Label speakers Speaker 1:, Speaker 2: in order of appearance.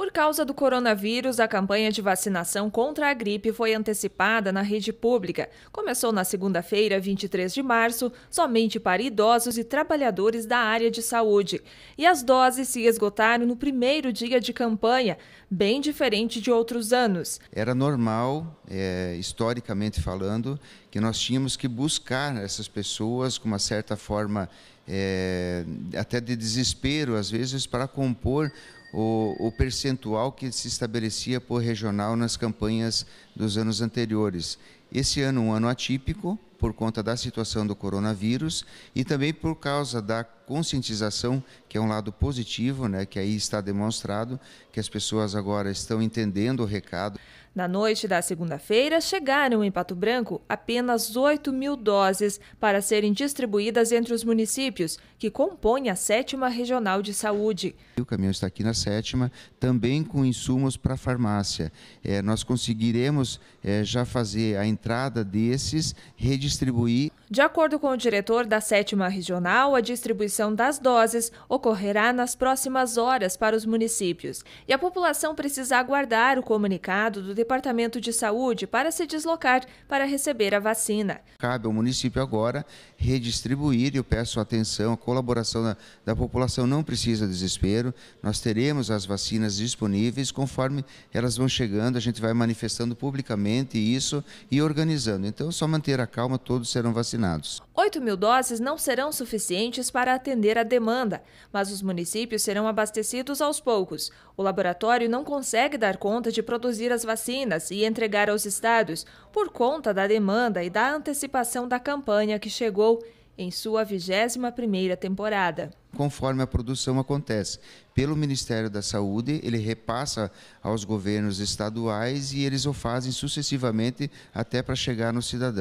Speaker 1: Por causa do coronavírus, a campanha de vacinação contra a gripe foi antecipada na rede pública. Começou na segunda-feira, 23 de março, somente para idosos e trabalhadores da área de saúde. E as doses se esgotaram no primeiro dia de campanha, bem diferente de outros anos.
Speaker 2: Era normal, é, historicamente falando, que nós tínhamos que buscar essas pessoas com uma certa forma, é, até de desespero, às vezes, para compor o, o percentual que se estabelecia por regional nas campanhas dos anos anteriores. Esse ano, um ano atípico, por conta da situação do coronavírus e também por causa da conscientização, que é um lado positivo, né, que aí está demonstrado, que as pessoas agora estão entendendo o recado.
Speaker 1: Na noite da segunda-feira, chegaram em Pato Branco apenas 8 mil doses para serem distribuídas entre os municípios, que compõem a sétima regional de saúde.
Speaker 2: O caminhão está aqui na sétima, também com insumos para farmácia. É, nós conseguiremos é, já fazer a entrada desses, redistribuir.
Speaker 1: De acordo com o diretor da sétima regional, a distribuição das doses ocorrerá nas próximas horas para os municípios. E a população precisa aguardar o comunicado do Departamento de Saúde para se deslocar para receber a vacina.
Speaker 2: Cabe ao município agora redistribuir, e eu peço atenção, a colaboração da, da população não precisa de desespero. Nós teremos as vacinas disponíveis, conforme elas vão chegando, a gente vai manifestando por publicamente isso e organizando. Então, só manter a calma, todos serão vacinados.
Speaker 1: 8 mil doses não serão suficientes para atender a demanda, mas os municípios serão abastecidos aos poucos. O laboratório não consegue dar conta de produzir as vacinas e entregar aos estados por conta da demanda e da antecipação da campanha que chegou em sua 21ª temporada.
Speaker 2: Conforme a produção acontece, pelo Ministério da Saúde, ele repassa aos governos estaduais e eles o fazem sucessivamente até para chegar no cidadão.